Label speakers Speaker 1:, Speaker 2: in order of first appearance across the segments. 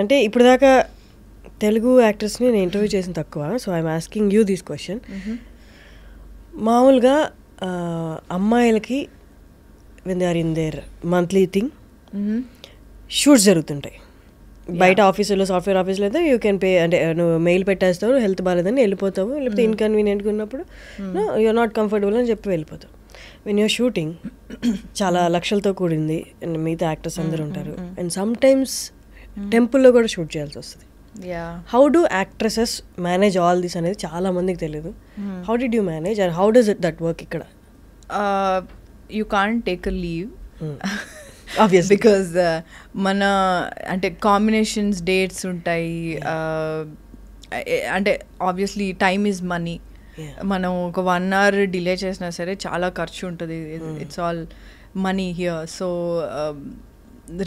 Speaker 1: అంటే ఇప్పుడు దాకా తెలుగు యాక్టర్స్ని నేను ఇంటర్వ్యూ చేసిన తక్కువ so I'm asking you this question మామూలుగా అమ్మాయిలకి when they are in their monthly thing shoots జరుగుతుంటాయి బయట ఆఫీసులో సాఫ్ట్వేర్ ఆఫీస్లో అయితే యూ కెన్ పే అంటే నువ్వు మెయిల్ పెట్టేస్తావు హెల్త్ బాగాలేదని వెళ్ళిపోతావు లేకపోతే ఇన్కన్వీనియంట్గా ఉన్నప్పుడు యూఆర్ నాట్ కంఫర్టబుల్ అని చెప్పి వెళ్ళిపోతావు విన్ యూర్ షూటింగ్ చాలా లక్షలతో కూడింది మిగతా యాక్టర్స్ అందరు ఉంటారు అండ్ సమ్ టైమ్స్ Hmm. టెంపుల్లో కూడా షూట్ చేయాల్సి వస్తుంది how do actresses manage all this అనేది చాలా మందికి తెలియదు how did you manage and how does it that work ఇక్కడ
Speaker 2: you can't take leave obvious because మన అంటే కాంబినేషన్స్ డేట్స్ ఉంటాయి uh, అంటే ఆబ్వియస్లీ టైమ్ ఈజ్ మనీ మనం ఒక వన్ అవర్ డిలే చేసినా సరే చాలా ఖర్చు ఉంటుంది it's all money here so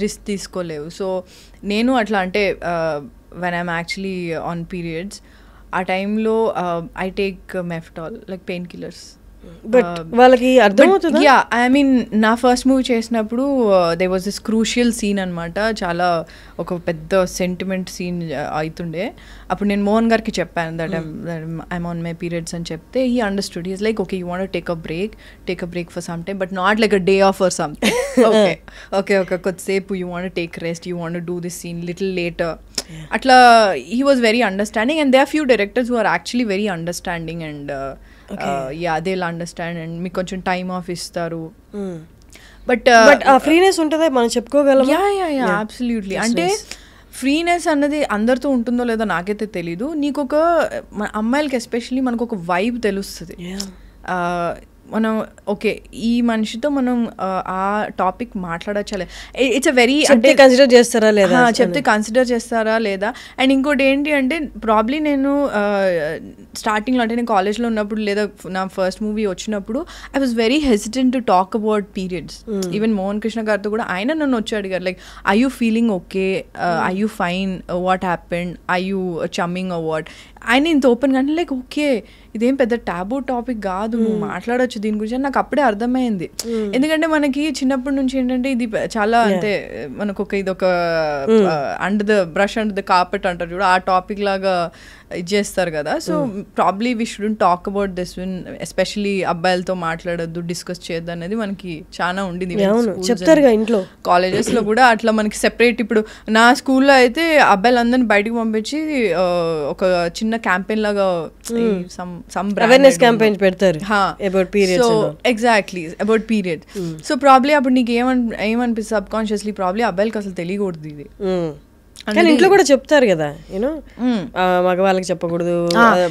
Speaker 2: risk తీసుకోలేవు సో నేను అట్లా అంటే when I'm actually on periods ఆ టైంలో I take Meftal like pain killers but uh, వాళ్ళకి అర్థమవుతుంది యా ఐ మీన్ నా ఫస్ట్ మూవీ చేసినప్పుడు they was this crucial scene అనమాట చాలా ఒక పెద్ద సెంటిమెంట్ సీన్ అవుతుండే అప్పుడు నేను మోహన్ గారికి చెప్పాను that I'm on my periods అని చెప్తే he understood is like okay you want take a break take a break for some time but not like a day off for some okay okay ఒక కొద్దిసేపు you want take rest you want do this scene little later అట్లా he was very understanding and they are few directors who are actually very understanding and yeah they understand and మీకు కొంచెం time off ఇస్తారు
Speaker 1: but but freeness ఉంటుందా మనం చెప్పుకోగలం yeah yeah yeah absolutely అంటే
Speaker 2: freeness అన్నది అందరితో ఉంటుందో లేదో నాకైతే తెలీదు నీకొక అమ్మాయిలకి ఎస్పెషల్లీ మనకు ఒక వైబ్ తెలుస్తుంది మనం ఓకే ఈ మనిషితో మనం ఆ టాపిక్ మాట్లాడచ్చలే ఇట్స్ అ వెరీ అంటే కన్సిడర్ చేస్తారా లేదా చెప్తే కన్సిడర్ చేస్తారా లేదా అండ్ ఇంకోటి ఏంటి అంటే ప్రాబ్లీ నేను స్టార్టింగ్లో అంటే నేను కాలేజ్లో ఉన్నప్పుడు లేదా నా ఫస్ట్ మూవీ వచ్చినప్పుడు I was very hesitant to talk about periods even Mohan Krishna గారితో కూడా ఆయన నన్ను వచ్చి అడిగారు like I you feeling okay I you fine what happened I you chumming award ఆయన ఇంత ఓపెన్గా అంటే లైక్ ఓకే ఇదేం పెద్ద టాబూ టాపిక్ కాదు నువ్వు మాట్లాడొచ్చు దీని గురించి నాకు అప్పుడే అర్థమైంది ఎందుకంటే మనకి చిన్నప్పటి నుంచి ఏంటంటే ఇది చాలా అంటే మనకు ఒక ఇది ఒక and the brush and the carpet అంటారు చూడు ఆ టాపిక్ లాగా ఇది చేస్తారు కదా so probably we shouldn't talk about this win especially అబ్బాయిలతో మాట్లాడద్దు డిస్కస్ చేయొద్దు అనేది మనకి చాలా ఉండింది చెప్తారు ఇంట్లో కాలేజెస్ లో కూడా అట్లా మనకి సెపరేట్ ఇప్పుడు నా స్కూల్లో అయితే అబ్బాయిలు అందరిని బయటకు పంపించి ఒక చిన్న క్యాంపెయిన్ లాగా అవేర్నెస్ క్యాంపెయిన్ hmm.
Speaker 1: పెడతారు so
Speaker 2: exactly about period so probably అప్పుడు నీకు ఏమని ఏమనిపిస్తుంది సబ్ కాన్షియస్లీ ప్రాబ్లీ అబ్బాయిలకి అసలు తెలియకూడదు ఇది hmm. కానీ ఇంట్లో కూడా
Speaker 1: చెప్తారు కదా యూనో మగవాళ్ళకి చెప్పకూడదు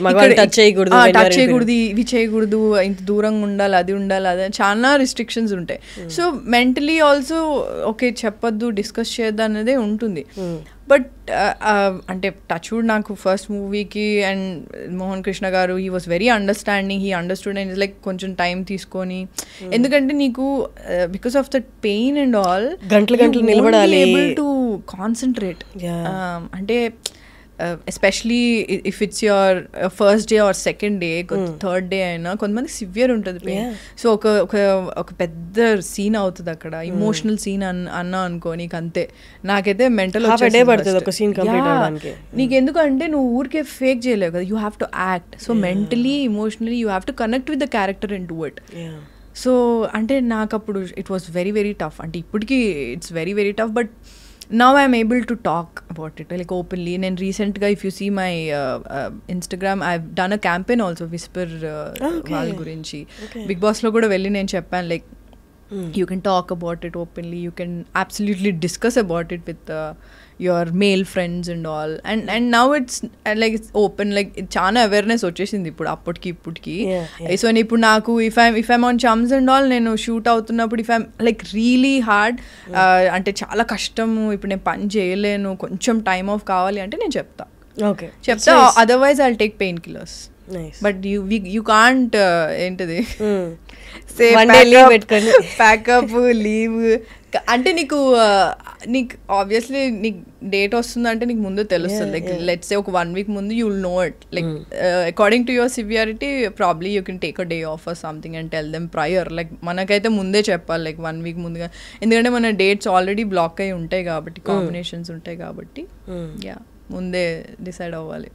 Speaker 1: మగవాళ్ళు టచ్ చేయకూడదు టచ్ చేయకూడదు
Speaker 2: ఇవి చేయకూడదు ఇంత దూరంగా ఉండాలి అది ఉండాలి అది చాలా రిస్ట్రిక్షన్స్ ఉంటాయి సో మెంటలీ ఆల్సో ఓకే చెప్పొద్దు డిస్కస్ చేయొద్దు అనేది ఉంటుంది బట్ అంటే టచ్వుడ్ నాకు ఫస్ట్ మూవీకి and Mohan Krishna garu he was very understanding he understood and like కొంచెం టైం తీసుకొని ఎందుకంటే నీకు because of that pain and all గంటలు గంటలు నిలబడాలి టు కాన్సన్ట్రేట్ um, అంటే especially if it's your first day or second day third day అయినా కొంతమంది సివియర్ ఉంటుంది సో ఒక ఒక ఒక పెద్ద సీన్ అవుతుంది అక్కడ ఇమోషనల్ hmm. సీన్ అన్నా అనుకో నీకు అంతే నాకైతే మెంటల్ నీకు ఎందుకంటే నువ్వు ఊరికే ఫేక్ చేయలేవు కదా you have to act so mentally emotionally you have to connect with the character and do it so అంటే నాకు అప్పుడు it was very very tough అంటే ఇప్పటికీ it's very very tough but now I'm able to talk about it like openly నేను రీసెంట్గా if you see my Instagram I done a campaign also Whisper వాళ్ళ గురించి Bigg బాస్లో కూడా వెళ్ళి నేను చెప్పాను like Mm. You can talk about it openly. You can absolutely discuss about it with uh, your male friends and all. And and now it's and like it's open. Like chana awareness వచ్చేసింది ఇప్పుడు అప్పటికి ఇప్పటికి so నేను ఇప్పుడు నాకు if I'm if I'm on chums and all నేను shoot అవుతున్నప్పుడు if I'm like really hard అంటే చాలా కష్టము ఇప్పుడు నేను పని చేయలేను కొంచెం టైం ఆఫ్ కావాలి అంటే నేను చెప్తా
Speaker 1: ఓకే చెప్తా
Speaker 2: otherwise I take pain killers but you can't ఏంటిది hmm. ప్యాకప్ లీవ్ అంటే నీకు uh, నీకు ఆబ్వియస్లీ నీకు డేట్ వస్తుంది అంటే నీకు ముందు తెలుస్తుంది లైక్ లెట్స్ ఒక వన్ వీక్ ముందు you will know it like according to your severity probably you can take a day off or something and tell them prior like మనకైతే ముందే చెప్పాలి లైక్ వన్ వీక్ ముందుగా ఎందుకంటే మన డేట్స్ ఆల్రెడీ బ్లాక్ అయి ఉంటాయి కాబట్టి కాంబినేషన్స్ hmm. ఉంటాయి కాబట్టి యా hmm. ముందే డిసైడ్ అవ్వాలి